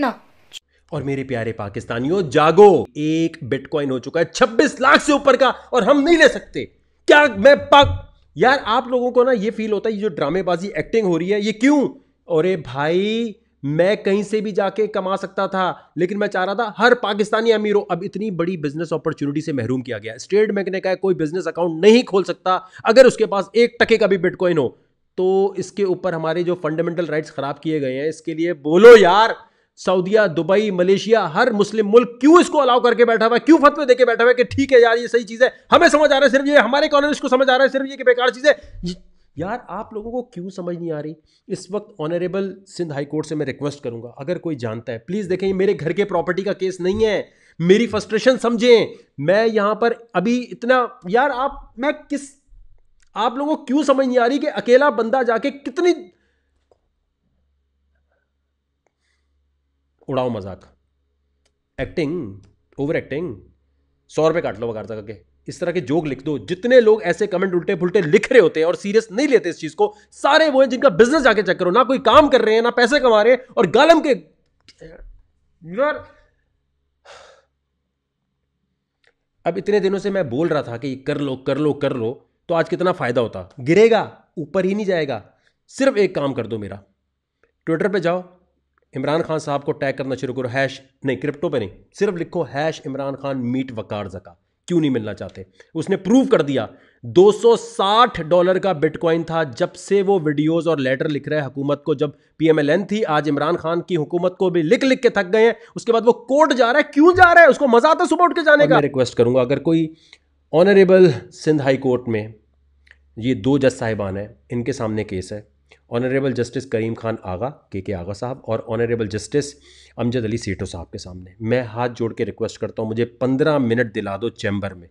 ना और मेरे प्यारे पाकिस्तानियों जागो एक बिटकॉइन हो चुका है छब्बीस लाख से ऊपर का और हम नहीं ले सकते क्या मैं पाक यार आप लोगों को ना ये फील होता है ये जो ड्रामेबाजी एक्टिंग हो रही है ये क्यों अरे भाई मैं कहीं से भी जाके कमा सकता था लेकिन मैं चाह रहा था हर पाकिस्तानी अमीर हो अब इतनी बड़ी बिजनेस अपॉर्चुनिटी से महरूम किया गया स्टेट बैंक ने कहा कोई बिजनेस अकाउंट नहीं खोल सकता अगर उसके पास एक टके का भी बिटकॉइन हो तो इसके ऊपर हमारे जो फंडामेंटल राइट्स खराब किए गए हैं इसके लिए बोलो यार सऊदीया दुबई मलेशिया हर मुस्लिम मुल्क क्यों इसको अलाउ करके बैठा हुआ है क्यों फतवे देके बैठा हुआ है कि ठीक है यार ये सही चीज़ है हमें समझ आ रहा है सिर्फ ये हमारे इकोनॉमिस्ट को समझ आ रहा है सिर्फ ये कि बेकार चीज़ है यार आप लोगों को क्यों समझ नहीं आ रही इस वक्त ऑनरेबल सिंध हाई कोर्ट से मैं रिक्वेस्ट करूंगा अगर कोई जानता है प्लीज़ देखें ये मेरे घर के प्रॉपर्टी का केस नहीं है मेरी फ्रस्ट्रेशन समझें मैं यहाँ पर अभी इतना यार आप मैं किस आप लोगों को क्यों समझ नहीं आ रही कि अकेला बंदा जाके कितनी उड़ाओ मजाक एक्टिंग ओवर एक्टिंग सौ रुपये काट लो बकार करके इस तरह के जोक लिख दो जितने लोग ऐसे कमेंट उल्टे फुलटे लिख रहे होते हैं और सीरियस नहीं लेते इस चीज को सारे वो हैं जिनका बिजनेस जाके चेक करो ना कोई काम कर रहे हैं ना पैसे कमा रहे हैं और गालम के यार अब इतने दिनों से मैं बोल रहा था कि कर लो कर लो कर लो तो आज कितना फायदा होता गिरेगा ऊपर ही नहीं जाएगा सिर्फ एक काम कर दो मेरा ट्विटर पे जाओ इमरान खान साहब को टैग करना शुरू करो हैश नहीं क्रिप्टो पे नहीं सिर्फ लिखो हैश इमरान खान मीट वकार जका क्यों नहीं मिलना चाहते उसने प्रूव कर दिया 260 डॉलर का बिटकॉइन था जब से वो वीडियोस और लेटर लिख रहे हैं हुकूमत को जब पीएमएलएन थी आज इमरान खान की हुकूमत को भी लिख लिख के थक गए हैं उसके बाद वो कोर्ट जा रहा है क्यों जा रहा है उसको मजा आता सुबह उठ के जाने का मैं रिक्वेस्ट करूंगा अगर कोई ऑनरेबल सिंध हाई कोर्ट में ये दो जज साहिबान हैं इनके सामने केस है honourable justice Karim Khan Agha K K Agha साहब और ऑनरेबल जस्टिस अमजद अली सेठो साहब के सामने मैं हाथ जोड़ के रिक्वेस्ट करता हूँ मुझे पंद्रह मिनट दिला दो चैम्बर में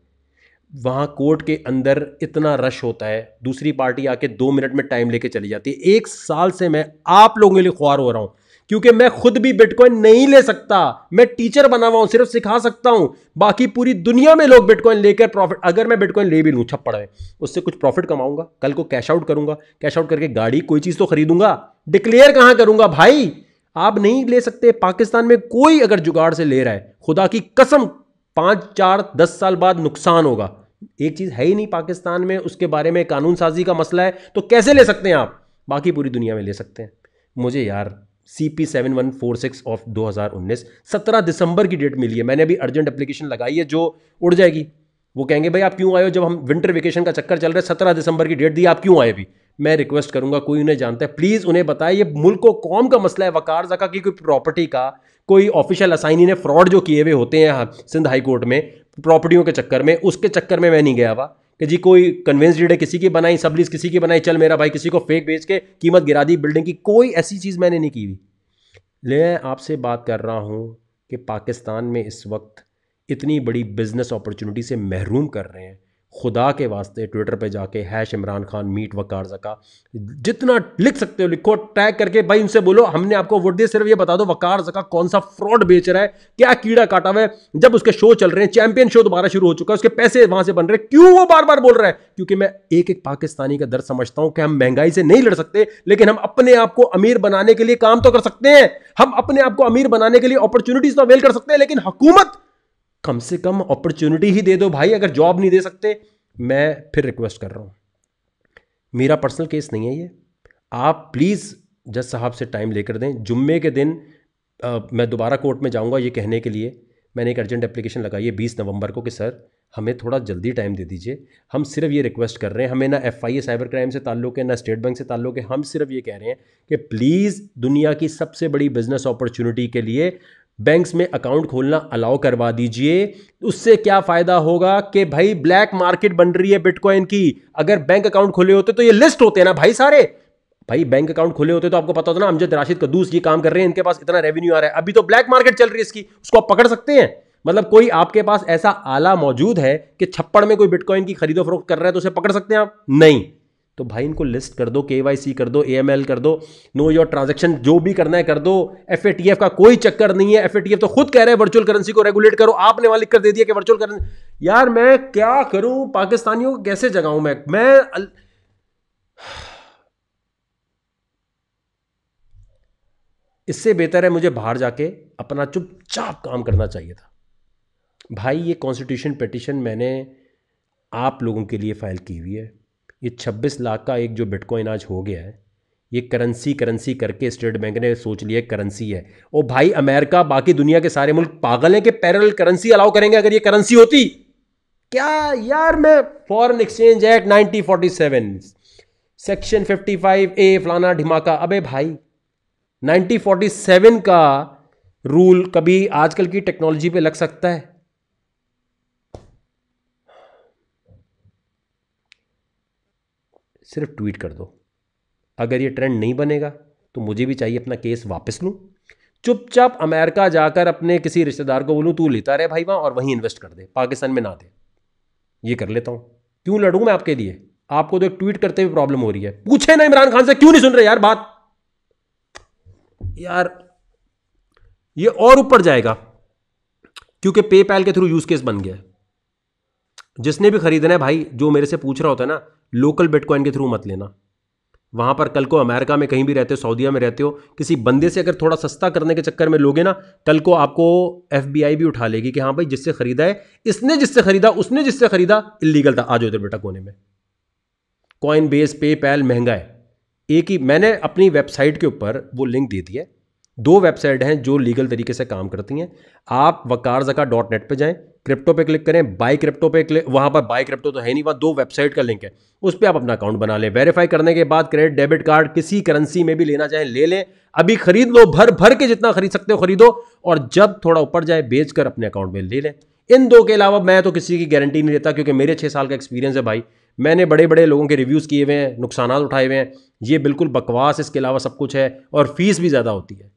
वहाँ कोर्ट के अंदर इतना रश होता है दूसरी पार्टी आके दो मिनट में टाइम लेके चली जाती है एक साल से मैं आप लोगों के लिए ख्वार हो रहा हूँ क्योंकि मैं खुद भी बिटकॉइन नहीं ले सकता मैं टीचर बना हुआ हूं सिर्फ सिखा सकता हूं बाकी पूरी दुनिया में लोग बिटकॉइन लेकर प्रॉफिट अगर मैं बिटकॉइन ले भी लूँ छप्पड़ में उससे कुछ प्रॉफिट कमाऊंगा कल को कैश आउट करूंगा कैश आउट करके गाड़ी कोई चीज़ तो खरीदूंगा डिक्लेयर कहाँ करूंगा भाई आप नहीं ले सकते पाकिस्तान में कोई अगर जुगाड़ से ले रहा है खुदा की कसम पाँच चार दस साल बाद नुकसान होगा एक चीज़ है ही नहीं पाकिस्तान में उसके बारे में कानून साजी का मसला है तो कैसे ले सकते हैं आप बाकी पूरी दुनिया में ले सकते हैं मुझे यार C P seven one four six of दो हज़ार उन्नीस सत्रह दिसंबर की डेट मिली है मैंने अभी अर्जेंट एप्लीकेशन लगाई है जो उड़ जाएगी वो कहेंगे भाई आप क्यों आए हो जब हम विंटर वेकेशन का चक्कर चल रहा है सत्रह दिसंबर की डेट दी आप क्यों आए अभी मैं रिक्वेस्ट करूंगा कोई उन्हें जानता है प्लीज़ उन्हें बताए ये मुल्क को कौम का मसला है वकार जका की कोई प्रॉपर्टी का कोई ऑफिशियल असाइनी ने फ्रॉड जो किए हुए होते हैं सिंध हाई कोर्ट में प्रॉपर्टियों के चक्कर में उसके चक्कर में मैं नहीं गया हुआ कि जी कोई कन्वेंस डीड है किसी की बनाई सब किसी की बनाई चल मेरा भाई किसी को फेक बेच के कीमत गिरा दी बिल्डिंग की कोई ऐसी चीज़ मैंने नहीं की हुई ले आपसे बात कर रहा हूँ कि पाकिस्तान में इस वक्त इतनी बड़ी बिजनेस अपॉर्चुनिटी से महरूम कर रहे हैं खुदा के वास्ते ट्विटर पे जाके हैश इमरान खान मीट वकार जका जितना लिख सकते हो लिखो टैग करके भाई उनसे बोलो हमने आपको वोट दिया सिर्फ ये बता दो वकार जका कौन सा फ्रॉड बेच रहा है क्या कीड़ा काटा हुआ है जब उसके शो चल रहे हैं चैंपियन शो दोबारा शुरू हो चुका है उसके पैसे वहां से बन रहे हैं क्यों वो बार बार बोल रहा है क्योंकि मैं एक एक पाकिस्तानी का दर्द समझता हूं कि हम महंगाई से नहीं लड़ सकते लेकिन हम अपने आप को अमीर बनाने के लिए काम तो कर सकते हैं हम अपने आप को अमीर बनाने के लिए अपॉर्चुनिटीज तो अवेल कर सकते हैं लेकिन हुकूमत कम से कम अपॉर्चुनिटी ही दे दो भाई अगर जॉब नहीं दे सकते मैं फिर रिक्वेस्ट कर रहा हूँ मेरा पर्सनल केस नहीं है ये आप प्लीज़ जज साहब से टाइम लेकर दें जुम्मे के दिन आ, मैं दोबारा कोर्ट में जाऊँगा ये कहने के लिए मैंने एक अर्जेंट एप्लीकेशन लगाई है बीस नवंबर को कि सर हमें थोड़ा जल्दी टाइम दे दीजिए हम सिर्फ ये रिक्वेस्ट कर रहे हैं हमें ना F I A cyber crime से ताल्लुक है ना स्टेट बैंक से ताल्लुक है हम सिर्फ ये कह रहे हैं कि प्लीज़ दुनिया की सबसे बड़ी बिजनेस अपॉर्चुनिटी के लिए बैंक्स में अकाउंट खोलना अलाउ करवा दीजिए उससे क्या फायदा होगा कि भाई ब्लैक मार्केट बन रही है बिटकॉइन की अगर बैंक अकाउंट खोले होते तो ये लिस्ट होते हैं ना भाई सारे भाई बैंक अकाउंट खोले होते तो आपको पता होता ना अमजद राशिद कदूस ये काम कर रहे हैं इनके पास इतना रेवेन्यू आ रहा है अभी तो ब्लैक मार्केट चल रही है इसकी उसको आप पकड़ सकते हैं मतलब कोई आपके पास ऐसा आला मौजूद है कि छप्पड़ में कोई बिटकॉइन की खरीदो फरोख्त कर रहा है तो उसे पकड़ सकते हैं आप नहीं तो भाई इनको लिस्ट कर दो के कर दो ए कर दो नो योर ट्रांजेक्शन जो भी करना है कर दो एफ का कोई चक्कर नहीं है एफ तो खुद कह रहे हैं वर्चुअल करेंसी को रेगुलेट करो आपने वहां लिख कर दे दिया कि वर्चुअल करेंसी यार मैं क्या करूं पाकिस्तानियों को कैसे जगाऊं मैं मैं अल... इससे बेहतर है मुझे बाहर जाके अपना चुपचाप काम करना चाहिए था भाई ये कॉन्स्टिट्यूशन पिटिशन मैंने आप लोगों के लिए फाइल की हुई है ये 26 लाख का एक जो बिटकॉइन आज हो गया है ये करेंसी करेंसी करके स्टेट बैंक ने सोच लिया करेंसी है ओ भाई अमेरिका बाकी दुनिया के सारे मुल्क पागल हैं कि पैरल करेंसी अलाउ करेंगे अगर ये करेंसी होती क्या यार मैं foreign exchange act 1947 section 55 A फलाना ढिमाका अबे भाई 1947 का रूल कभी आजकल की टेक्नोलॉजी पे लग सकता है सिर्फ ट्वीट कर दो अगर ये ट्रेंड नहीं बनेगा तो मुझे भी चाहिए अपना केस वापस लूँ चुपचाप अमेरिका जाकर अपने किसी रिश्तेदार को बोलूँ तू लेता रहे भाई वहाँ और वहीं इन्वेस्ट कर दे पाकिस्तान में ना दे ये कर लेता हूँ क्यों लड़ूँ मैं आपके लिए आपको तो एक ट्वीट करते हुए प्रॉब्लम हो रही है पूछे ना इमरान खान से क्यों नहीं सुन रहे यार बात यार ये और ऊपर जाएगा क्योंकि पेपैल के थ्रू यूज केस बन गया है जिसने भी खरीदना है भाई जो मेरे से पूछ रहा होता है ना लोकल बिटकॉइन के थ्रू मत लेना वहां पर कल को अमेरिका में कहीं भी रहते हो सऊदीया में रहते हो किसी बंदे से अगर थोड़ा सस्ता करने के चक्कर में लोगे ना कल को आपको एफ भी उठा लेगी कि हाँ भाई जिससे खरीदा है इसने जिससे खरीदा उसने जिससे खरीदा इलीगल था आज उधर बेटा कोने में कॉइन बेस पे पैल महंगा है एक ही मैंने अपनी वेबसाइट के ऊपर वो लिंक दे दी है दो वेबसाइट हैं जो लीगल तरीके से काम करती हैं आप वकार जका डॉट नेट पर जाएँ क्रिप्टो पे क्लिक करें बाई क्रिप्टो पे क्लिक वहाँ पर बाई क्रिप्टो तो है नहीं वहाँ दो वेबसाइट का लिंक है उस पर आप अपना अकाउंट बना लें वेरीफाई करने के बाद क्रेडिट डेबिट कार्ड किसी करेंसी में भी लेना चाहें ले लें अभी खरीद लो भर भर के जितना खरीद सकते हो खरीदो और जब थोड़ा ऊपर जाए बेच कर अपने अकाउंट में ले लें इन दो के अलावा मैं तो किसी की गारंटी नहीं लेता क्योंकि मेरे छः साल का एक्सपीरियंस है भाई मैंने बड़े बड़े लोगों के रिव्यूज़ किए हुए हैं नुकसान उठाए हुए हैं ये बिल्कुल बकवास इसके अलावा सब कुछ है और फीस भी ज़्यादा होती है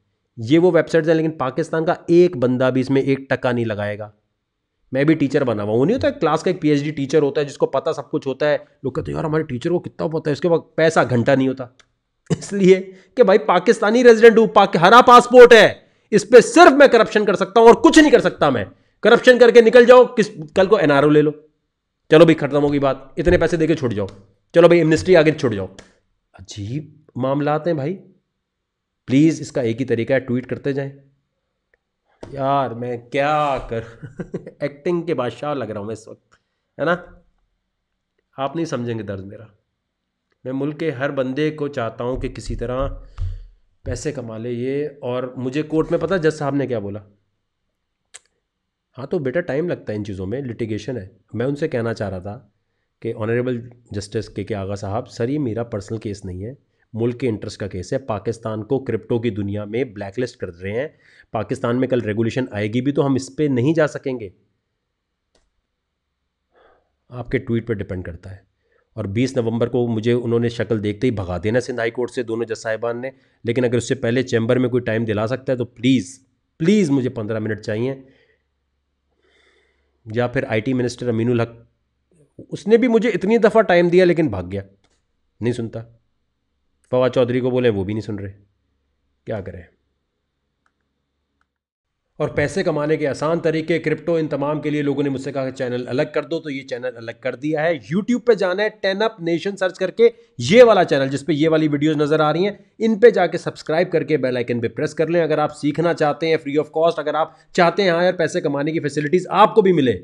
ये वो वेबसाइट्स हैं लेकिन पाकिस्तान का एक बंदा भी इसमें एक टक्का नहीं लगाएगा मैं भी टीचर बना हुआ वो नहीं होता क्लास का एक पीएचडी टीचर होता है जिसको पता सब कुछ होता है लोग कहते हैं यार हमारे टीचर को कितना पता है इसके बाद पैसा घंटा नहीं होता इसलिए कि भाई पाकिस्तानी रेजिडेंट हूँ पाक, हरा पासपोर्ट है इस पर सिर्फ मैं करप्शन कर सकता हूँ और कुछ नहीं कर सकता मैं करप्शन करके निकल जाओ किस कल को एनआरओ ले लो चलो भाई खत्म होगी बात इतने पैसे देके छुट जाओ चलो भाई एमनिस्ट्री आगे छुट जाओ अजीब मामलात हैं भाई प्लीज़ इसका एक ही तरीका है ट्वीट करते जाएं यार मैं क्या कर एक्टिंग के बादशाह लग रहा हूँ मैं इस वक्त है ना आप नहीं समझेंगे दर्द मेरा मैं मुल्क के हर बंदे को चाहता हूँ कि किसी तरह पैसे कमा ले ये और मुझे कोर्ट में पता जज साहब ने क्या बोला हाँ तो बेटा टाइम लगता है इन चीज़ों में लिटिगेशन है मैं उनसे कहना चाह रहा था कि ऑनरेबल जस्टिस के के आगा साहब सर ये मेरा पर्सनल केस नहीं है मुल्क के इंटरेस्ट का केस है पाकिस्तान को क्रिप्टो की दुनिया में ब्लैकलिस्ट कर रहे हैं पाकिस्तान में कल रेगुलेशन आएगी भी तो हम इस पर नहीं जा सकेंगे आपके ट्वीट पर डिपेंड करता है और 20 नवंबर को मुझे उन्होंने शक्ल देखते ही भगा देना सिंध हाई कोर्ट से दोनों जज साहिबान ने लेकिन अगर उससे पहले चैम्बर में कोई टाइम दिला सकता है तो प्लीज़ प्लीज़ मुझे पंद्रह मिनट चाहिए या फिर आईटी मिनिस्टर अमीनुल हक उसने भी मुझे इतनी दफ़ा टाइम दिया लेकिन भाग गया नहीं सुनता फवाद चौधरी को बोले वो भी नहीं सुन रहे क्या करें और पैसे कमाने के आसान तरीके क्रिप्टो इन तमाम के लिए लोगों ने मुझसे कहा चैनल अलग कर दो तो ये चैनल अलग कर दिया है यूट्यूब पे जाना है टेन अप नेशन सर्च करके ये वाला चैनल जिसपे ये वाली वीडियोस नजर आ रही हैं इन पे जाके सब्सक्राइब करके बेल आइकन पे प्रेस कर लें अगर आप सीखना चाहते हैं फ्री ऑफ कॉस्ट अगर आप चाहते हैं हाँ यार पैसे कमाने की फैसिलिटीज आपको भी मिले